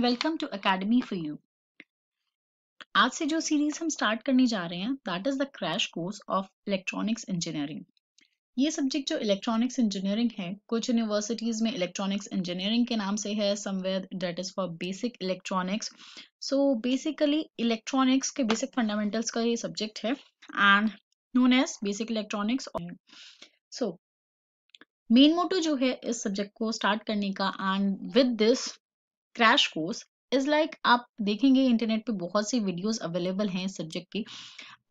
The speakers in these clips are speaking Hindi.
welcome to academy for you आज से जो सीरीज हम स्टार्ट करने जा रहे हैं that is the crash course of electronics engineering ये सब्जेक्ट जो इलेक्ट्रॉनिक्स इंजीनियरिंग है कुछ यूनिवर्सिटीज में इलेक्ट्रॉनिक्स इंजीनियरिंग के नाम से है somewhere that is for basic electronics so basically electronics के बेसिक फंडामेंटल्स का ये सब्जेक्ट है and known as basic electronics so main motto जो है इस सब्जेक्ट को स्टार्ट करने का and with this crash course is like आप देखेंगे इंटरनेट पे बहुत सी वीडियोस अवेलेबल हैं इस सब्जेक्ट की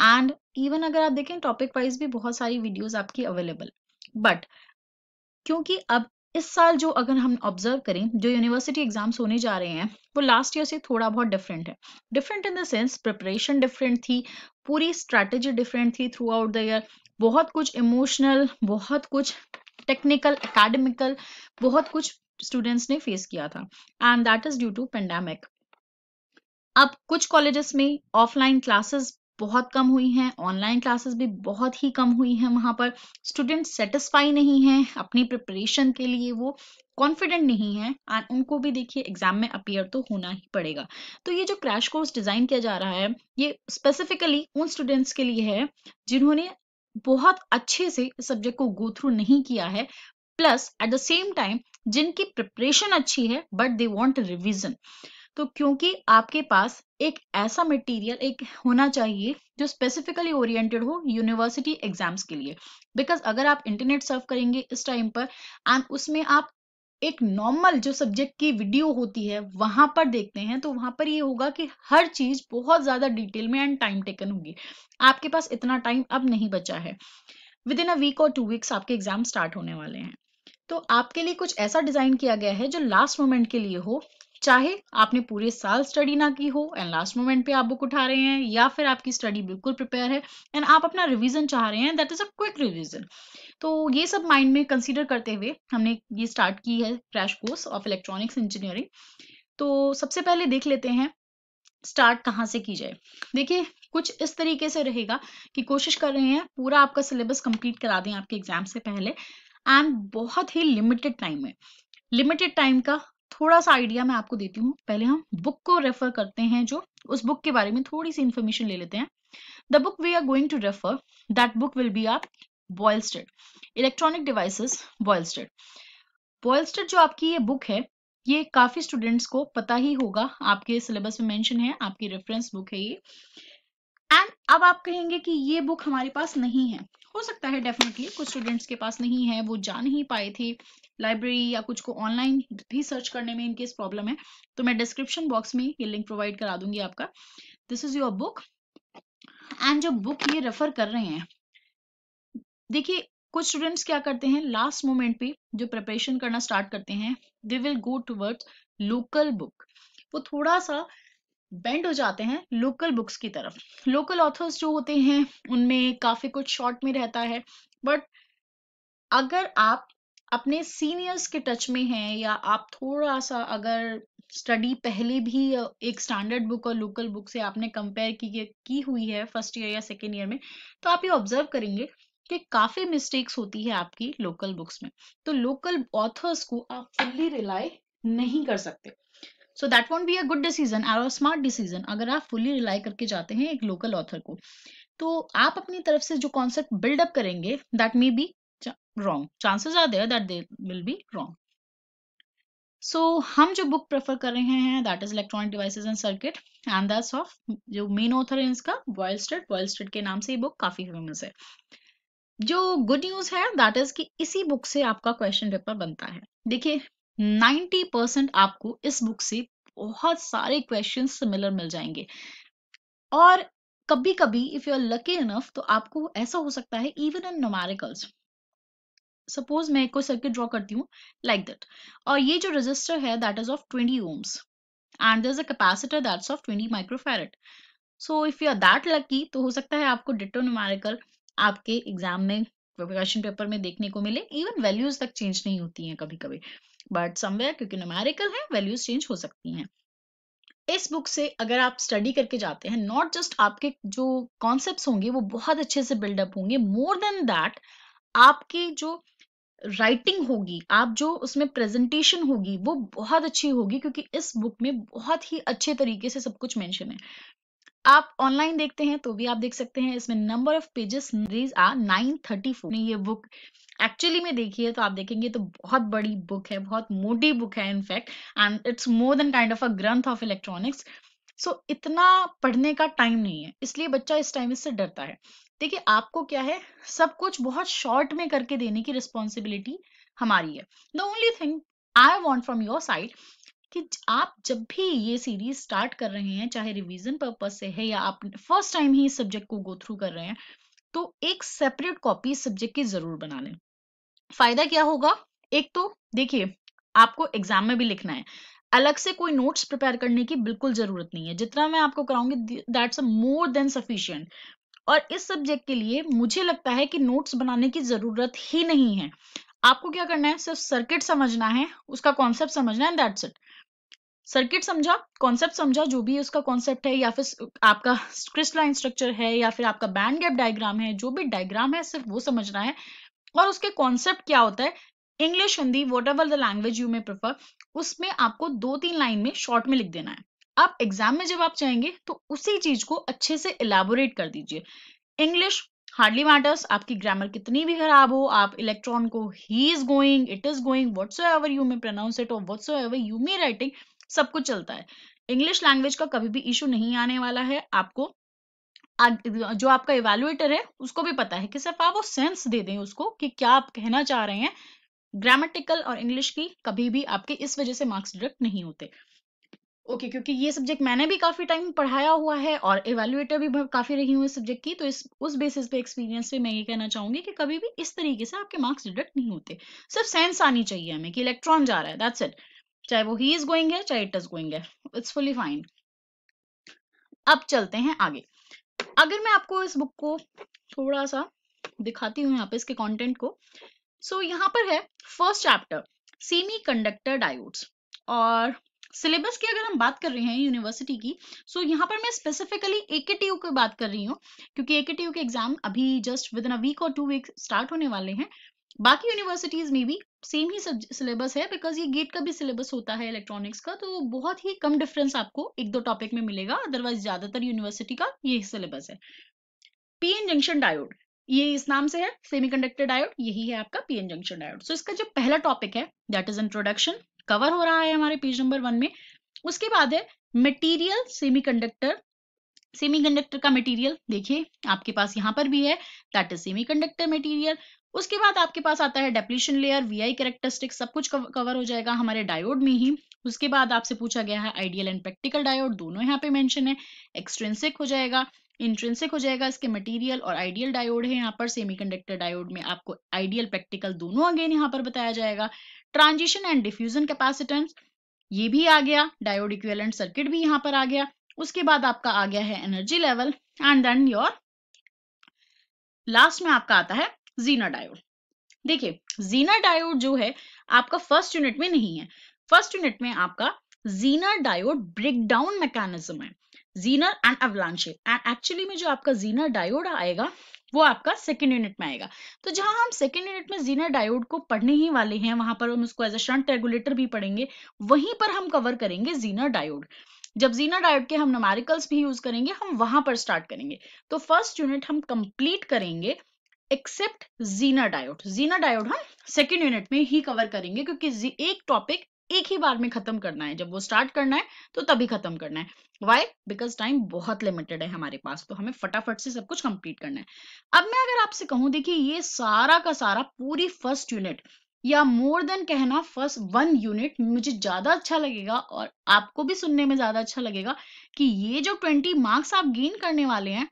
एंड इवन अगर आप देखें टॉपिक वाइज भी बहुत सारी वीडियोस आपकी अवेलेबल बट क्योंकि अब इस साल जो अगर हम ऑब्जर्व करें जो यूनिवर्सिटी एग्जाम्स होने जा रहे हैं वो लास्ट ईयर से थोड़ा बहुत डिफरेंट है different in the sense preparation different थी पूरी स्ट्रैटेजी डिफरेंट थी थ्रू आउट द ईयर बहुत कुछ इमोशनल बहुत कुछ टेक्निकल एकेडमिकल बहुत कुछ स्टूडेंट्स ने फेस किया था and that is due to pandemic अब कुछ कॉलेजेस में ऑफलाइन क्लासेस बहुत कम हुई हैं ऑनलाइन क्लासेस भी बहुत ही कम हुई हैं वहां पर स्टूडेंट सेटिस्फाई नहीं हैं अपनी प्रिपरेशन के लिए वो कॉन्फिडेंट नहीं है एंड उनको भी देखिए एग्जाम में अपियर तो होना ही पड़ेगा तो ये जो क्रैश कोर्स डिजाइन किया जा रहा है ये स्पेसिफिकली उन स्टूडेंट्स के लिए है जिन्होंने बहुत अच्छे से इस सब्जेक्ट को गो थ्रू नहीं किया है plus at the same time जिनकी प्रिपरेशन अच्छी है बट दे वॉन्ट रिविजन तो क्योंकि आपके पास एक ऐसा मटेरियल एक होना चाहिए जो स्पेसिफिकली ओरिएंटेड हो यूनिवर्सिटी एग्जाम्स के लिए बिकॉज अगर आप इंटरनेट सर्व करेंगे इस टाइम पर एंड उसमें आप एक नॉर्मल जो सब्जेक्ट की वीडियो होती है वहां पर देखते हैं तो वहां पर ये होगा कि हर चीज बहुत ज्यादा डिटेल में एंड टाइम टेकन होगी आपके पास इतना टाइम अब नहीं बचा है विद इन अ वीक और टू वीक्स आपके एग्जाम स्टार्ट होने वाले हैं तो आपके लिए कुछ ऐसा डिजाइन किया गया है जो लास्ट मोमेंट के लिए हो चाहे आपने पूरे साल स्टडी ना की हो एंड लास्ट मोमेंट पे आप बुक उठा रहे हैं या फिर आपकी स्टडी बिल्कुल प्रिपेयर है एंड आप अपना रिवीजन चाह रहे हैं that is a quick revision तो ये सब माइंड में कंसीडर करते हुए हमने ये स्टार्ट की है crash course of electronics engineering तो सबसे पहले देख लेते हैं स्टार्ट कहाँ से की जाए देखिए कुछ इस तरीके से रहेगा कि कोशिश कर रहे हैं पूरा आपका सिलेबस कंप्लीट करा दें आपके एग्जाम से पहले एंड बहुत ही लिमिटेड टाइम है लिमिटेड टाइम का थोड़ा सा आइडिया मैं आपको देती हूँ पहले हम बुक को रेफर करते हैं जो उस बुक के बारे में थोड़ी सी इंफॉर्मेशन ले लेते हैं the book we are going to refer that book will be R Boylestad electronic devices Boylestad Boylestad जो आपकी ये बुक है ये काफी स्टूडेंट्स को पता ही होगा आपके सिलेबस में मेंशन है आपकी रेफरेंस बुक है ये एंड अब आप कहेंगे कि ये बुक हमारे पास नहीं है हो सकता है डेफिनेटली कुछ स्टूडेंट्स के पास नहीं है वो जा नहीं पाए थे लाइब्रेरी या कुछ को ऑनलाइन भी सर्च करने में इनकेस प्रॉब्लम है तो मैं डिस्क्रिप्शन बॉक्स में ये लिंक प्रोवाइड करा दूंगी आपका this is your book and जो बुक ये रेफर कर रहे हैं देखिए कुछ स्टूडेंट्स क्या करते हैं लास्ट मोमेंट पे जो प्रिपरेशन करना स्टार्ट करते हैं they will go towards local book वो थोड़ा सा बेंड हो जाते हैं लोकल बुक्स की तरफ लोकल ऑथर्स जो होते हैं उनमें काफी कुछ शॉर्ट में रहता है बट अगर आप अपने सीनियर्स के टच में हैं या आप थोड़ा सा अगर स्टडी पहले भी एक स्टैंडर्ड बुक और लोकल बुक से आपने कंपेयर की, की हुई है फर्स्ट ईयर या सेकेंड ईयर में तो आप ये ऑब्जर्व करेंगे कि काफी मिस्टेक्स होती है आपकी लोकल बुक्स में तो लोकल ऑथर्स को आप फुल्ली रिलाई नहीं कर सकते so that won't be a good decision or a smart decision अगर आप फुली रिलाई करके जाते हैं एक लोकल ऑथर को तो आप अपनी तरफ से जो कॉन्सेप्ट बिल्डअप करेंगे that may be wrong chances are there that they will be wrong so हम जो बुक प्रेफर कर रहे हैं that is electronic devices and circuit and that's of जो मेन ऑथर है इसका बॉयलस्टेड बॉयलस्टेड के नाम से ये बुक काफी फेमस है जो गुड न्यूज है दैट इज कि इसी बुक से आपका क्वेश्चन पेपर बनता है देखिए 90 परसेंट आपको इस बुक से बहुत सारे क्वेश्चन सिमिलर मिल जाएंगे और कभी कभी if you are lucky enough तो आपको ऐसा हो सकता है इवन इन नोमेरिकल्स सपोज मैं कोई सर्किट ड्रॉ करती हूँ लाइक दैट और ये जो रजिस्टर है that is of twenty ohms and there is a capacitor that's of twenty microfarad so if you are that lucky तो हो सकता है आपको डिटो न्यूमेरिकल आपके एग्जाम में क्वेश्चन पेपर में देखने को मिले इवन वैल्यूज तक चेंज नहीं होती हैं कभी कभी बट समवेयर क्योंकि न्यूमेरिकल है वैल्यूज चेंज हो सकती हैं इस बुक से अगर आप स्टडी करके जाते हैं नॉट जस्ट आपके जो कॉन्सेप्ट होंगे वो बहुत अच्छे से बिल्डअप होंगे मोर देन दैट आपकी जो राइटिंग होगी आप जो उसमें प्रेजेंटेशन होगी वो बहुत अच्छी होगी क्योंकि इस बुक में बहुत ही अच्छे तरीके से सब कुछ मेंशन है आप ऑनलाइन देखते हैं तो भी आप देख सकते हैं इसमें number of pages are nine thirty four ये बुक एक्चुअली में देखिए तो आप देखेंगे तो बहुत बड़ी बुक है बहुत मोटी बुक है in fact and it's more than kind of a ग्रंथ ऑफ इलेक्ट्रॉनिक्स सो इतना पढ़ने का टाइम नहीं है इसलिए बच्चा इस टाइम इससे डरता है देखिए आपको क्या है सब कुछ बहुत शॉर्ट में करके देने की रिस्पॉन्सिबिलिटी हमारी है the only thing I want from your side कि आप जब भी ये सीरीज स्टार्ट कर रहे हैं चाहे रिविजन पर्पज से है या आप फर्स्ट टाइम ही इस सब्जेक्ट को गो थ्रू कर रहे हैं तो एक सेपरेट कॉपी सब्जेक्ट की जरूर बना लें फायदा क्या होगा एक तो देखिए आपको एग्जाम में भी लिखना है अलग से कोई नोट्स प्रिपेयर करने की बिल्कुल जरूरत नहीं है जितना मैं आपको कराऊंगी दैट्स मोर देन सफिशियंट और इस सब्जेक्ट के लिए मुझे लगता है कि नोट्स बनाने की जरूरत ही नहीं है आपको क्या करना है सिर्फ सर्किट समझना है उसका कॉन्सेप्ट समझना है दैट्स इट सर्किट समझा कॉन्सेप्ट समझा जो भी उसका कॉन्सेप्ट है या फिर आपका क्रिस्टलाइन स्ट्रक्चर है या फिर आपका बैंड गैप डायग्राम है जो भी डायग्राम है सिर्फ वो समझना है और उसके कॉन्सेप्ट क्या होता है English Hindi whatever the language you may prefer उसमें आपको दो तीन लाइन में शॉर्ट में लिख देना है आप एग्जाम में जब आप चाहेंगे तो उसी चीज को अच्छे से इलेबोरेट कर दीजिए इंग्लिश हार्डली मैटर्स आपकी ग्रामर कितनी भी खराब हो आप इलेक्ट्रॉन को ही is going it is going so ever you may pronounce it और so ever you may writing सब कुछ चलता है इंग्लिश लैंग्वेज का कभी भी इशू नहीं आने वाला है आपको जो आपका इवेल्युएटर है उसको भी पता है कि सिर्फ आप वो सेंस दे दें उसको कि क्या आप कहना चाह रहे हैं ग्रामेटिकल और इंग्लिश की कभी भी आपके इस वजह से मार्क्स डिडक्ट नहीं होते ओके okay, क्योंकि ये सब्जेक्ट मैंने भी काफी टाइम पढ़ाया हुआ है और इवेल्युएटर भी काफी रही हूँ इस सब्जेक्ट की तो इस उस बेसिस पे एक्सपीरियंस पे मैं ये कहना चाहूंगी कि कभी भी इस तरीके से आपके मार्क्स डिडक्ट नहीं होते सिर्फ सेंस आनी चाहिए हमें कि इलेक्ट्रॉन जा रहा है दैट्स इट चाहे वो ही इज गोइंग है चाहे इट इज गोइंग है इट्स फुली फाइन अब चलते हैं आगे अगर मैं आपको इस बुक को थोड़ा सा दिखाती हूँ यहाँ पे इसके कंटेंट को सो so, यहाँ पर है first chapter semiconductor diodes और सिलेबस की अगर हम बात कर रहे हैं यूनिवर्सिटी की सो so यहाँ पर मैं स्पेसिफिकली ए के टी की बात कर रही हूँ क्योंकि ए के टी के एग्जाम अभी just within a week और टू वीक स्टार्ट होने वाले हैं बाकी यूनिवर्सिटीज में भी सेम ही सिलेबस है बिकॉज ये गेट का भी सिलेबस होता है इलेक्ट्रॉनिक्स का तो बहुत ही कम डिफरेंस आपको एक दो टॉपिक में मिलेगा अदरवाइज ज्यादातर यूनिवर्सिटी का ये सिलेबस है पीएन जंक्शन डायोड ये इस नाम से है सेमीकंडक्टर डायोड यही है आपका पीएन जंक्शन डायोड सो इसका जो पहला टॉपिक है दैट इज इंट्रोडक्शन कवर हो रहा है हमारे पेज नंबर वन में उसके बाद है मटेरियल सेमीकंडक्टर सेमीकंडक्टर का मटेरियल देखिए आपके पास यहाँ पर भी है दैट इज सेमीकंडक्टर मटेरियल उसके बाद आपके पास आता है डेप्लीशन लेयर वीआई कैरेक्टरिस्टिक सब कुछ कवर हो जाएगा हमारे डायोड में ही उसके बाद आपसे पूछा गया है आइडियल एंड प्रैक्टिकल डायोड दोनों यहाँ पे मेंशन है एक्सट्रेंसिक हो जाएगा इंट्रेंसिक हो जाएगा इसके मटेरियल और आइडियल डायोड है यहाँ पर सेमीकंडक्टर डायोड में आपको आइडियल प्रैक्टिकल दोनों अगेन यहाँ पर बताया जाएगा ट्रांजिशन एंड डिफ्यूजन कैपेसिटेंस ये भी आ गया डायोड इक्वेलेंट सर्किट भी यहाँ पर आ गया उसके बाद आपका आ गया है energy level and then your last में आपका आता है जीना डायोड देखिए जीना डायोड जो है आपका फर्स्ट यूनिट में नहीं है फर्स्ट यूनिट में आपका जीनर डायोड ब्रेकडाउन मैकेनिज्म है Zener and avalanche and actually में जो आपका जीनर डायोड आएगा वो आपका सेकेंड यूनिट में आएगा तो जहां हम सेकेंड यूनिट में जीनर डायोड को पढ़ने ही वाले हैं वहां पर हम उसको एज अ शंट रेगुलेटर भी पढ़ेंगे वहीं पर हम कवर करेंगे जीनर डायोड जब जीना डायोड के हम नमारिकल्स भी यूज करेंगे हम वहां पर स्टार्ट करेंगे तो फर्स्ट यूनिट हम कंप्लीट करेंगे except Zener diode Zener diode हम सेकेंड यूनिट में ही कवर करेंगे क्योंकि एक टॉपिक एक ही बार में खत्म करना है जब वो स्टार्ट करना है तो तभी खत्म करना है वाई बिकॉज टाइम बहुत लिमिटेड है हमारे पास तो हमें फटाफट से सब कुछ कंप्लीट करना है अब मैं अगर आपसे कहूं देखिए ये सारा का सारा पूरी फर्स्ट यूनिट या मोर देन कहना फर्स्ट वन यूनिट मुझे ज्यादा अच्छा लगेगा और आपको भी सुनने में ज्यादा अच्छा लगेगा कि ये जो ट्वेंटी मार्क्स आप गेन करने वाले हैं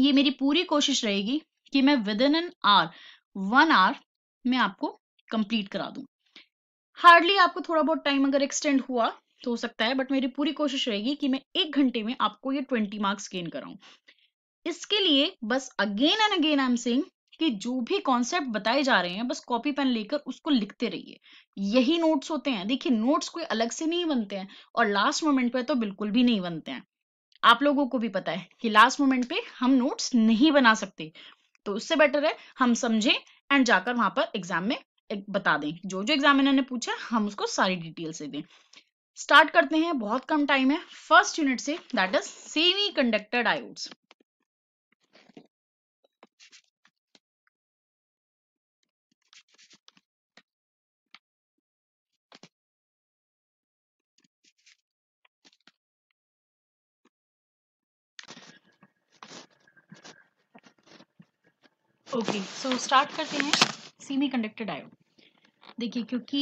ये मेरी पूरी कोशिश रहेगी कि मैं within an hour one hour में आपको कंप्लीट करा दू हार्डली आपको थोड़ा बहुत टाइम अगर एक्सटेंड हुआ तो हो सकता है बट मेरी पूरी कोशिश रहेगी कि मैं एक घंटे में आपको ये ट्वेंटी मार्क्स गेन कराऊं इसके लिए बस again and again I am saying कि जो भी कॉन्सेप्ट बताए जा रहे हैं बस कॉपी पेन लेकर उसको लिखते रहिए यही नोट्स होते हैं देखिए नोट्स कोई अलग से नहीं बनते हैं और लास्ट मोमेंट पे तो बिल्कुल भी नहीं बनते हैं आप लोगों को भी पता है कि लास्ट मोमेंट पे हम नोट्स नहीं बना सकते तो उससे बेटर है हम समझें एंड जाकर वहां पर एग्जाम में एक बता दें जो जो एग्जामिनर ने पूछा हम उसको सारी डिटेल से दें स्टार्ट करते हैं बहुत कम टाइम है फर्स्ट यूनिट से that is semiconductor diodes okay so start करते हैं सेमी कंडक्टर डायोड देखिए क्योंकि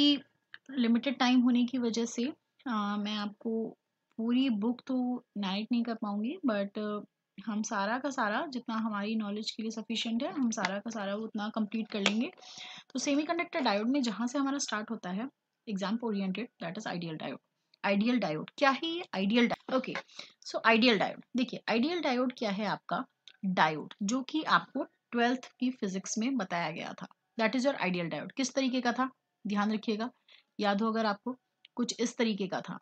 लिमिटेड टाइम होने की वजह से आ, मैं आपको पूरी बुक तो नाइट नहीं कर पाऊंगी बट हम सारा का सारा जितना हमारी नॉलेज के लिए सफिशिएंट है हम सारा का सारा उतना कंप्लीट कर लेंगे तो सेमीकंडक्टर डायोड में जहाँ से हमारा स्टार्ट होता है exam oriented that is ideal diode ideal diode क्या है ये ideal okay so ideal diode देखिए आइडियल डायोड क्या है आपका डायोड जो कि आपको ट्वेल्थ की फिजिक्स में बताया गया था that is your ideal diode किस तरीके का था ध्यान रखिएगा याद हो अगर आपको कुछ इस तरीके का था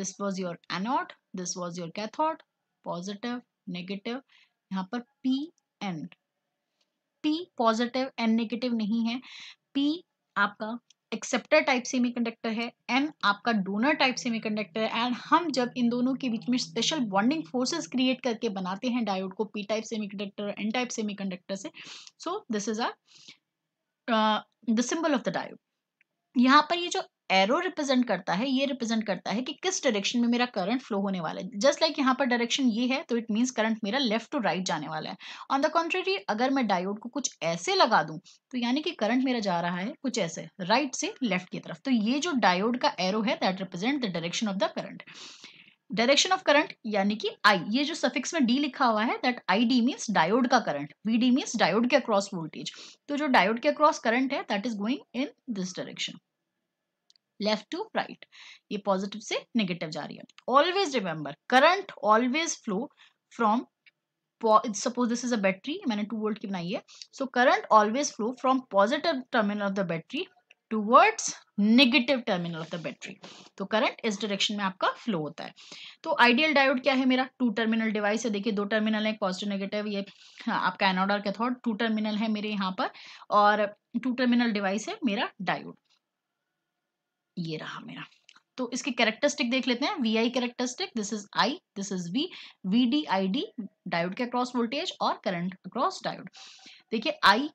this was your anode this was your cathode positive negative यहाँ पर P N P positive N negative नहीं है पी आपका एक्सेप्टर टाइप सेमीकंडक्टर है एन आपका डोनर टाइप सेमीकंडक्टर है एंड हम जब इन दोनों के बीच में स्पेशल बॉन्डिंग फोर्सेस क्रिएट करके बनाते हैं डायोड को P type semiconductor N type semiconductor से so this is are the symbol of the diode यहाँ पर ये जो एरो रिप्रेजेंट करता है ये रिप्रेजेंट करता है कि किस डायरेक्शन में मेरा करंट फ्लो होने वाला है जस्ट लाइक like यहाँ पर डायरेक्शन ये है तो इट मीन्स करंट मेरा लेफ्ट टू राइट जाने वाला है ऑन द कॉन्ट्रेरी अगर मैं डायोड को कुछ ऐसे लगा दूँ तो यानी कि करंट मेरा जा रहा है कुछ ऐसे राइट right से लेफ्ट की तरफ तो ये जो डायोड का एरो है that represent the direction of the current direction of current यानी कि आई ये जो सफिक्स में डी लिखा हुआ है that I D means diode का current V D means diode के अक्रॉस वोल्टेज तो जो डायोड के अक्रॉस करंट है that is going in this direction left to right ये पॉजिटिव से नेगेटिव जा रही है always remember current always flow from suppose this is a battery मैंने टू वोल्ट की बनाई है so current always flow from positive terminal of the battery towards negative terminal of the battery तो करंट इस डायरेक्शन में आपका फ्लो होता है तो आइडियल डायोड क्या है मेरा टू टर्मिनल डिवाइस है देखिए दो टर्मिनल है पॉजिटिव नेगेटिव ये हाँ, आपका एनोड और कैथोड टू टर्मिनल है मेरे यहाँ पर और टू टर्मिनल डिवाइस है मेरा डायोड ये रहा मेरा तो इसके कैरेक्टरिस्टिक देख लेते हैं V I characteristic this is I this is V V D I D diode के अक्रॉस वोल्टेज और करंट अक्रॉस डायोड देखिए आई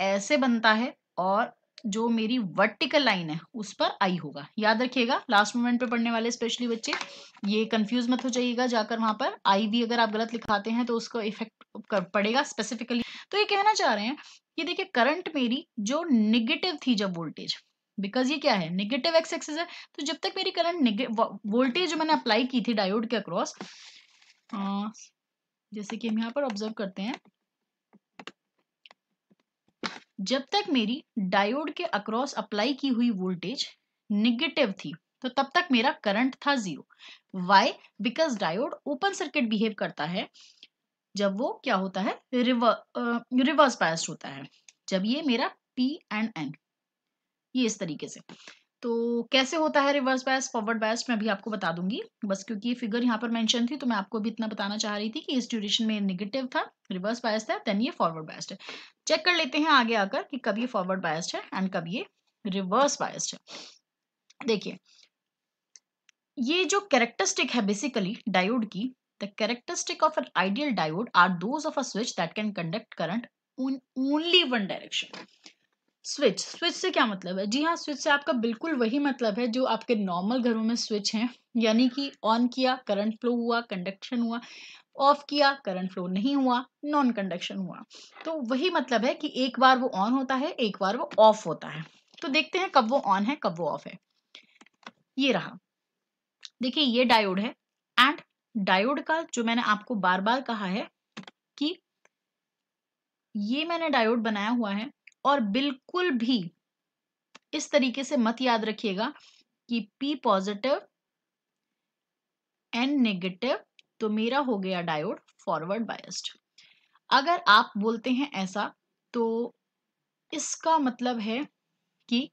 ऐसे बनता है और जो मेरी वर्टिकल लाइन है उस पर आई होगा याद रखिएगा लास्ट मोमेंट पे पढ़ने वाले स्पेशली बच्चे ये कंफ्यूज मत हो जाइएगा जाकर वहां पर आई भी अगर आप गलत लिखाते हैं तो उसको इफेक्ट कर पड़ेगा स्पेसिफिकली तो ये कहना चाह रहे हैं कि देखिए करंट मेरी जो निगेटिव थी जब वोल्टेज बिकॉज ये क्या है नेगेटिव एक्स एक्सेस है तो जब तक मेरी करंट वोल्टेज जो मैंने अप्लाई की थी डायोड के अक्रॉस जैसे कि हम यहाँ पर ऑब्जर्व करते हैं जब तक मेरी डायोड के अक्रॉस अप्लाई की हुई वोल्टेज निगेटिव थी तो तब तक मेरा करंट था zero why because diode open circuit behave करता है जब वो क्या होता है रिवर्स बायस्ड होता है जब ये मेरा पी एंड एन ये इस तरीके से तो कैसे होता है रिवर्स बायस फॉरवर्ड बायस मैं अभी आपको बता दूंगी बस क्योंकि ये फिगर यहाँ पर मेंशन थी तो मैं आपको भी इतना बताना चाह रही थी कि इस ड्यूरेशन में नेगेटिव था रिवर्स बायस था देन ये फॉरवर्ड बायस्ड है चेक कर लेते हैं आगे आकर कि कब ये फॉरवर्ड बायस्ड है एंड कब ये रिवर्स बायस्ड है देखिए ये जो कैरेक्टरिस्टिक है बेसिकली डायोड की the characteristic of an ideal diode are those of a switch that can conduct current only one direction switch switch से क्या मतलब है जी हाँ स्विच से आपका बिल्कुल वही मतलब है जो आपके नॉर्मल घरों में स्विच हैं यानी कि ऑन किया करंट फ्लो हुआ कंडक्शन हुआ ऑफ किया करंट फ्लो नहीं हुआ नॉन कंडक्शन हुआ तो वही मतलब है कि एक बार वो ऑन होता है एक बार वो ऑफ होता है तो देखते हैं कब वो ऑन है कब वो ऑफ है ये रहा देखिए ये डायोड है एंड डायोड का जो मैंने आपको बार बार कहा है कि ये मैंने डायोड बनाया हुआ है और बिल्कुल भी इस तरीके से मत याद रखिएगा कि पी पॉजिटिव एन नेगेटिव तो मेरा हो गया डायोड फॉरवर्ड बायस्ड अगर आप बोलते हैं ऐसा तो इसका मतलब है कि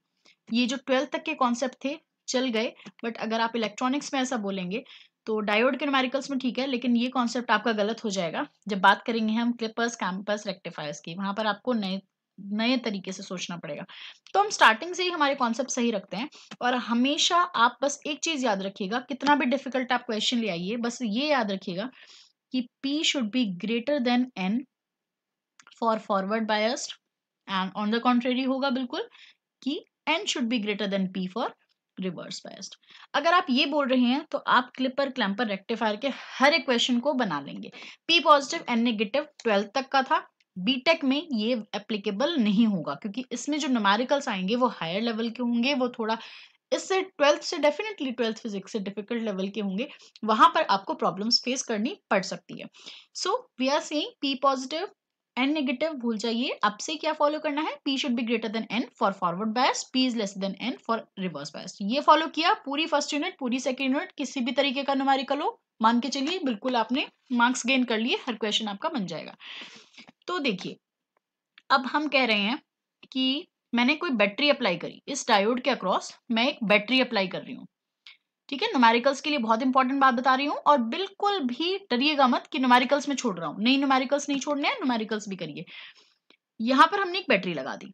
ये जो ट्वेल्थ तक के कॉन्सेप्ट थे चल गए बट अगर आप इलेक्ट्रॉनिक्स में ऐसा बोलेंगे तो डायोड के न्यूमेरिकल्स में ठीक है लेकिन ये कॉन्सेप्ट आपका गलत हो जाएगा जब बात करेंगे हम क्लिपर्स कैंपस रेक्टिफायर्स की वहां पर आपको नए नए तरीके से सोचना पड़ेगा तो हम स्टार्टिंग से ही हमारे कॉन्सेप्ट सही रखते हैं और हमेशा आप बस एक चीज याद रखिएगा कितना भी डिफिकल्ट आप क्वेश्चन ले आइए बस ये याद रखिएगा कि P should be greater than N for forward biased and on the contrary होगा बिल्कुल कि N should be greater than P for reverse biased अगर आप ये बोल रहे हैं तो आप क्लिपर क्लैम्पर रेक्टिफायर के हर एक क्वेश्चन को बना लेंगे P positive N negative twelfth तक का था बीटेक में ये एप्लीकेबल नहीं होगा क्योंकि इसमें जो नमारिकल्स आएंगे वो हायर लेवल के होंगे वो थोड़ा इससे ट्वेल्थ से डेफिनेटली ट्वेल्थ फिजिक्स से डिफिकल्ट लेवल के होंगे वहां पर आपको प्रॉब्लम्स फेस करनी पड़ सकती है so we are saying P positive N negative भूल जाइए अब से क्या फॉलो करना है P should be greater than N for forward bias P is less than N for reverse bias ये फॉलो किया पूरी फर्स्ट यूनिट पूरी सेकेंड यूनिट किसी भी तरीके का नुमारिकल हो मान के चलिए बिल्कुल आपने मार्क्स गेन कर लिए हर क्वेश्चन आपका बन जाएगा तो देखिए अब हम कह रहे हैं कि मैंने कोई बैटरी अप्लाई करी इस डायोड के अक्रॉस मैं एक बैटरी अप्लाई कर रही हूँ ठीक है नुमेरिकल्स के लिए बहुत इंपॉर्टेंट बात बता रही हूँ और बिल्कुल भी डरिएगा मत कि नुमेरिकल्स में छोड़ रहा हूँ नहीं नुमेरिकल्स नहीं छोड़ने हैं नुमेरिकल्स भी करिए यहां पर हमने एक बैटरी लगा दी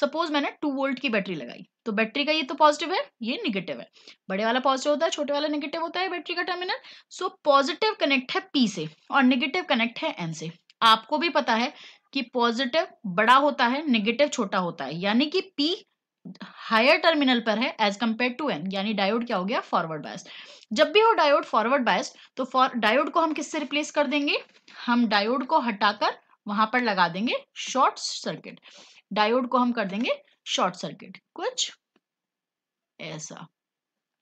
सपोज मैंने टू वोल्ट की बैटरी लगाई तो बैटरी का ये तो पॉजिटिव है ये निगेटिव है बड़े वाला पॉजिटिव होता है छोटे वाला निगेटिव होता है बैटरी का टर्मिनल सो पॉजिटिव कनेक्ट है पी से और निगेटिव कनेक्ट है एन से आपको भी पता है कि पॉजिटिव बड़ा होता है नेगेटिव छोटा होता है यानी कि पी हायर टर्मिनल पर है एज कंपेयर टू एन यानी डायोड क्या हो गया फॉरवर्ड बायस जब भी हो डायोड फॉरवर्ड बायस तो फॉर डायोड को हम किससे रिप्लेस कर देंगे हम डायोड को हटाकर वहां पर लगा देंगे शॉर्ट सर्किट डायोड को हम कर देंगे शॉर्ट सर्किट कुछ ऐसा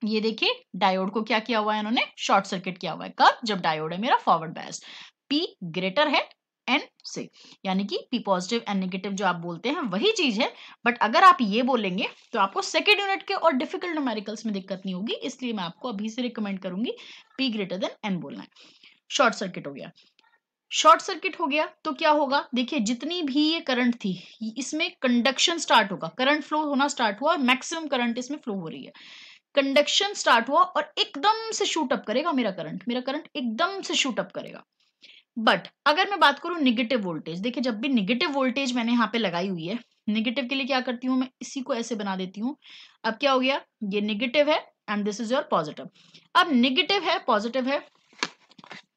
ये देखिए डायोड को क्या किया हुआ है इन्होंने शॉर्ट सर्किट किया हुआ है कब जब डायोड है मेरा फॉरवर्ड बायस पी ग्रेटर है एन से यानी कि पी पॉजिटिव एंड नेगेटिव जो आप बोलते हैं वही चीज है बट अगर आप ये बोलेंगे तो आपको सेकेंड यूनिट के और डिफिकल्ट न्यूमेरिकल्स में दिक्कत नहीं होगी इसलिए मैं आपको अभी से रिकमेंड करूंगी पी ग्रेटर देन एन बोलना है शॉर्ट सर्किट हो गया शॉर्ट सर्किट हो गया तो क्या होगा देखिए जितनी भी ये करंट थी इसमें कंडक्शन स्टार्ट होगा करंट फ्लो होना स्टार्ट हुआ और मैक्सिमम करंट इसमें फ्लो हो रही है कंडक्शन स्टार्ट हुआ और एकदम से शूट अप करेगा मेरा करंट मेरा करंट एकदम से शूट अप करेगा बट अगर मैं बात करूं निगेटिव वोल्टेज देखिए जब भी निगेटिव वोल्टेज मैंने यहाँ पे लगाई हुई है निगेटिव के लिए क्या करती हूँ मैं इसी को ऐसे बना देती हूँ अब क्या हो गया ये निगेटिव है and this is your positive अब निगेटिव है पॉजिटिव है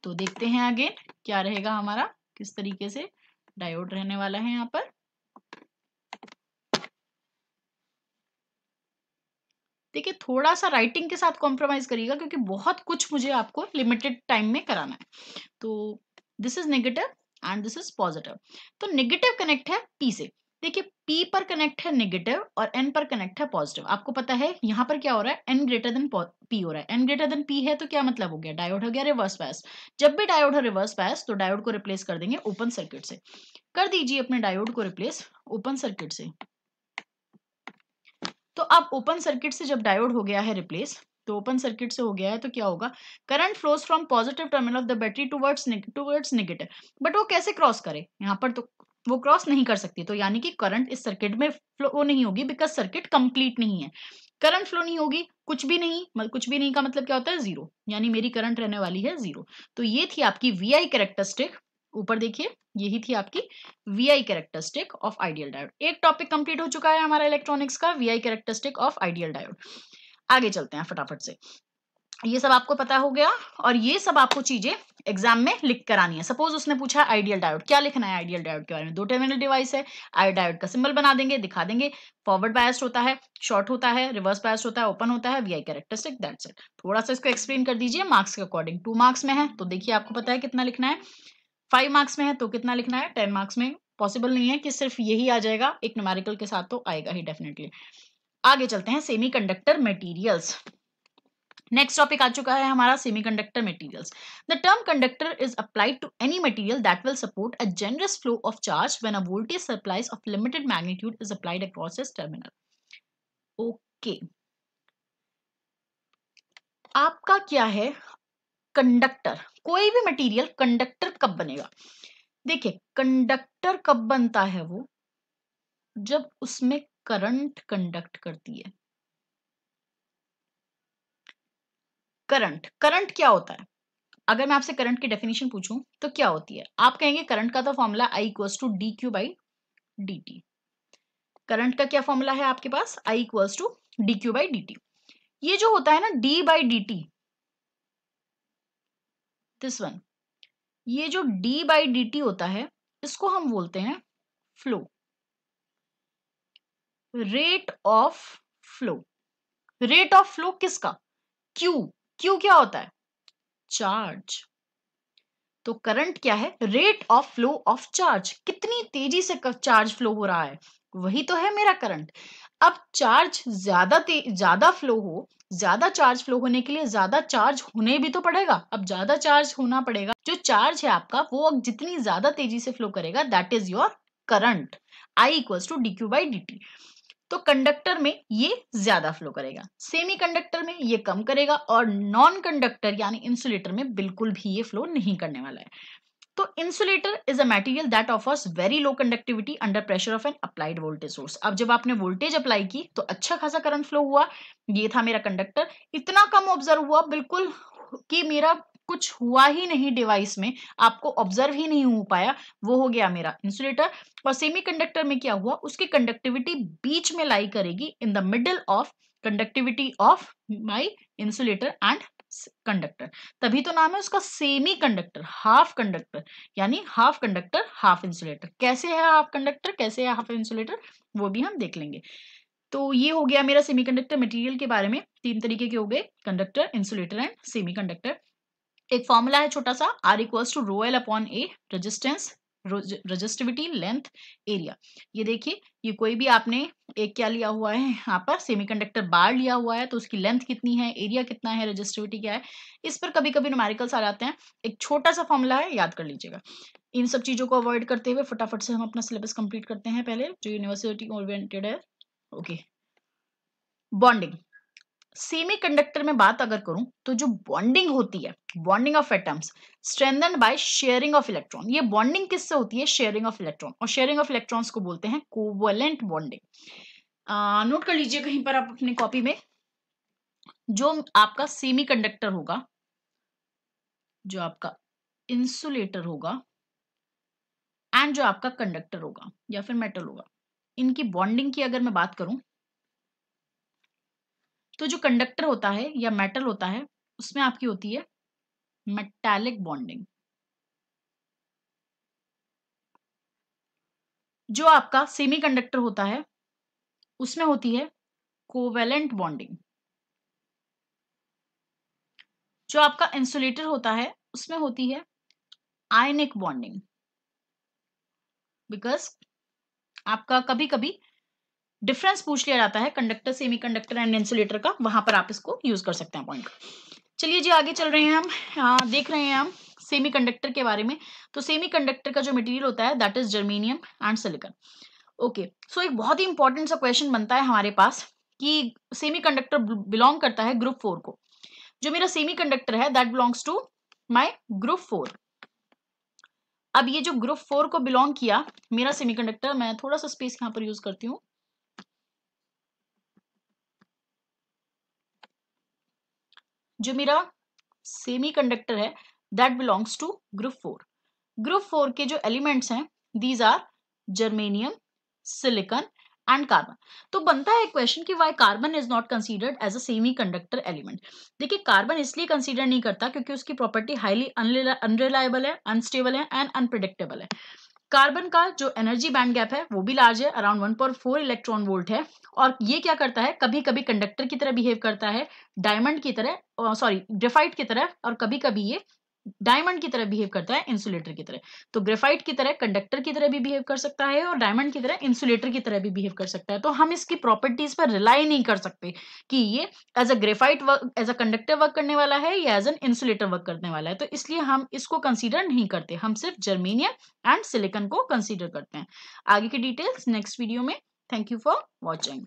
तो देखते हैं अगेन क्या रहेगा हमारा किस तरीके से डायोड रहने वाला है यहाँ पर देखिए थोड़ा सा राइटिंग के साथ कॉम्प्रोमाइज करिएगा क्योंकि बहुत कुछ मुझे आपको लिमिटेड टाइम में कराना है तो this is negative and this is positive तो नेगेटिव कनेक्ट है पी से देखिए पी पर कनेक्ट है नेगेटिव और एन पर कनेक्ट है पॉजिटिव आपको पता है यहाँ पर क्या हो रहा है एन ग्रेटर देन पी हो रहा है एन ग्रेटर देन पी है तो क्या मतलब हो गया डायोड हो गया रिवर्स पैस जब भी डायोड हो रिवर्स पैस तो डायोड को रिप्लेस कर देंगे ओपन सर्किट से कर दीजिए अपने डायोड को रिप्लेस ओपन सर्किट से तो अब ओपन सर्किट से जब डायोड हो गया है रिप्लेस तो ओपन सर्किट से हो गया है तो क्या होगा current flows from positive terminal of the battery towards towards negative but वो कैसे क्रॉस करे यहाँ पर तो वो क्रॉस नहीं कर सकती तो यानी कि करंट इस सर्किट में फ्लो नहीं होगी बिकॉज सर्किट कंप्लीट नहीं है करंट फ्लो नहीं होगी कुछ भी नहीं मतलब कुछ भी नहीं का मतलब क्या होता है जीरो यानी मेरी करंट रहने वाली है जीरो तो ये थी आपकी वी आई कैरेक्टरिस्टिक ऊपर देखिए यही थी आपकी V I characteristic of ideal diode एक टॉपिक कंप्लीट हो चुका है हमारा इलेक्ट्रॉनिक्स का V I characteristic of ideal diode आगे चलते हैं फटाफट से ये सब आपको पता हो गया और ये सब आपको चीजें एग्जाम में लिख कर आनी है सपोज उसने पूछा आइडियल डायोड क्या लिखना है आइडियल डायोड के बारे में दो टर्मिनल डिवाइस है आई डायोड का सिंबल बना देंगे दिखा देंगे फॉरवर्ड बायस्ड होता है शॉर्ट होता है रिवर्स बायस्ड होता है ओपन होता है वीआई कैरेक्टरिस्टिक दैट्स इट थोड़ा सा इसको एक्सप्लेन कर दीजिए मार्क्स के अकॉर्डिंग टू मार्क्स में है तो देखिए आपको पता है कितना लिखना है फाइव मार्क्स में है तो कितना लिखना है टेन मार्क्स में पॉसिबल नहीं है कि सिर्फ यही आ जाएगा एक न्यूमेरिकल के साथ तो आएगा ही डेफिनेटली आगे चलते हैं सेमीकंडक्टर मटेरियल्स नेक्स्ट टॉपिक आ चुका है हमारा semiconductor materials the term conductor is applied to any material that will support a generous flow of charge when a voltage supplies of limited magnitude is applied across this terminal okay आपका क्या है कंडक्टर कोई भी मटेरियल कंडक्टर कब बनेगा देखिए कंडक्टर कब बनता है वो जब उसमें करंट कंडक्ट करती है करंट करंट क्या होता है अगर मैं आपसे करंट की डेफिनेशन पूछूं तो क्या होती है आप कहेंगे करंट का तो formula I equals to D Q by D T current का क्या फॉर्मूला है आपके पास I equals to D Q by D T ये जो होता है ना D by D T this one ये जो डी बाई डी टी होता है इसको हम बोलते हैं flow rate of flow rate of flow किसका क्यू क्यू क्या होता है चार्ज तो करंट क्या है rate of flow of charge कितनी तेजी से चार्ज फ्लो हो रहा है वही तो है मेरा करंट अब चार्ज ज्यादा ज्यादा फ्लो हो ज्यादा चार्ज फ्लो होने के लिए ज्यादा चार्ज होने भी तो पड़ेगा अब ज्यादा चार्ज होना पड़ेगा जो चार्ज है आपका वो अब जितनी ज्यादा तेजी से फ्लो करेगा that is your current I equals to D Q by D T तो कंडक्टर में ये ज्यादा फ्लो करेगा सेमीकंडक्टर में ये कम करेगा और नॉन कंडक्टर यानी इंसुलेटर में बिल्कुल भी ये फ्लो नहीं करने वाला है तो insulator is a material that offers very low conductivity under pressure of an applied voltage source अब जब आपने वोल्टेज अप्लाई की तो अच्छा खासा करंट फ्लो हुआ ये था मेरा कंडक्टर इतना कम ऑब्जर्व हुआ बिल्कुल कि मेरा कुछ हुआ ही नहीं डिवाइस में आपको ऑब्जर्व ही नहीं हो पाया वो हो गया मेरा इंसुलेटर और सेमीकंडक्टर में क्या हुआ उसकी कंडक्टिविटी बीच में लाई करेगी in the middle of conductivity of my insulator and conductor तभी तो नाम है उसका सेमी कंडक्टर हाफ कंडक्टर यानी हाफ कंडक्टर हाफ इंसुलेटर कैसे है हाफ कंडक्टर कैसे है हाफ इंसुलेटर वो भी हम देख लेंगे तो ये हो गया मेरा सेमीकंडक्टर मटेरियल के बारे में तीन तरीके के हो गए कंडक्टर इंसुलेटर एंड सेमीकंडक्टर एक फॉर्मूला है छोटा सा R equals to rho L upon A resistance resistivity length area ये देखिए ये कोई भी आपने एक क्या लिया हुआ है यहाँ पर सेमीकंडक्टर बार लिया हुआ है तो उसकी लेंथ कितनी है एरिया कितना है रजिस्टिविटी क्या है इस पर कभी कभी नुमेरिकल्स आ जाते हैं एक छोटा सा फॉर्मूला है याद कर लीजिएगा इन सब चीज़ों को अवॉइड करते हुए फटाफट से हम अपना सिलेबस कंप्लीट करते हैं पहले जो यूनिवर्सिटी ओरिएंटेड है ओके बॉन्डिंग सेमीकंडक्टर में बात अगर करूं तो जो बॉन्डिंग होती है bonding of atoms strengthen by sharing of electron ये बॉन्डिंग किससे होती है शेयरिंग ऑफ इलेक्ट्रॉन और शेयरिंग ऑफ इलेक्ट्रॉन्स को बोलते हैं कोवलेंट बॉन्डिंग नोट कर लीजिए कहीं पर आप अपनी कॉपी में जो आपका कंडक्टर होगा जो आपका इंसुलेटर होगा एंड जो आपका कंडक्टर होगा या फिर मेटल होगा इनकी बॉन्डिंग की अगर मैं बात करूं तो जो कंडक्टर होता है या मेटल होता है उसमें आपकी होती है मेटालिक बॉन्डिंग जो आपका सेमी कंडक्टर होता है उसमें होती है कोवेलेंट बॉन्डिंग जो आपका इंसुलेटर होता है उसमें होती है आयनिक बॉन्डिंग बिकॉज आपका कभी कभी डिफरेंस पूछ लिया जाता है conductor semi conductor and insulator का वहां पर आप इसको यूज कर सकते हैं पॉइंट चलिए जी आगे चल रहे हैं हम आ, हाँ, देख रहे हैं हम सेमी कंडक्टर के बारे में तो सेमी कंडक्टर का जो मटेरियल होता है that is germanium and silicon okay so एक बहुत ही इंपॉर्टेंट सा क्वेश्चन बनता है हमारे पास कि कंडक्टर बिलोंग करता है ग्रुप फोर को जो मेरा सेमी कंडक्टर है that belongs to my group four अब ये जो ग्रुप फोर को बिलोंग किया मेरा सेमी कंडक्टर मैं थोड़ा सा स्पेस यहां पर यूज करती हूँ जो मेरा सेमी कंडक्टर है that belongs to group four group four के जो एलिमेंट्स हैं these are germanium silicon and carbon तो बनता है क्वेश्चन कि why carbon is not considered as a semi conductor element देखिए कार्बन इसलिए कंसीडर नहीं करता क्योंकि उसकी प्रॉपर्टी हाईली अनरिलायबल है अनस्टेबल है एंड अनप्रडिक्टेबल है कार्बन का जो एनर्जी बैंड गैप है वो भी लार्ज है अराउंड 1.4 इलेक्ट्रॉन वोल्ट है और ये क्या करता है कभी कभी कंडक्टर की तरह बिहेव करता है डायमंड की तरह सॉरी ग्रेफाइट की तरह और कभी कभी ये डायमंड की तरह बिहेव करता है इंसुलेटर की तरह तो ग्रेफाइट की तरह कंडक्टर की तरह भी बिहेव कर सकता है और डायमंड की तरह इंसुलेटर की तरह भी बिहेव कर सकता है तो हम इसकी प्रॉपर्टीज पर रिलाई नहीं कर सकते कि ये as a graphite work as a conductor work करने वाला है या एज एन इंसुलेटर वर्क करने वाला है तो इसलिए हम इसको कंसिडर नहीं करते हम सिर्फ जर्मेनियम एंड सिलिकन को कंसिडर करते हैं आगे की डिटेल्स नेक्स्ट वीडियो में थैंक यू फॉर वॉचिंग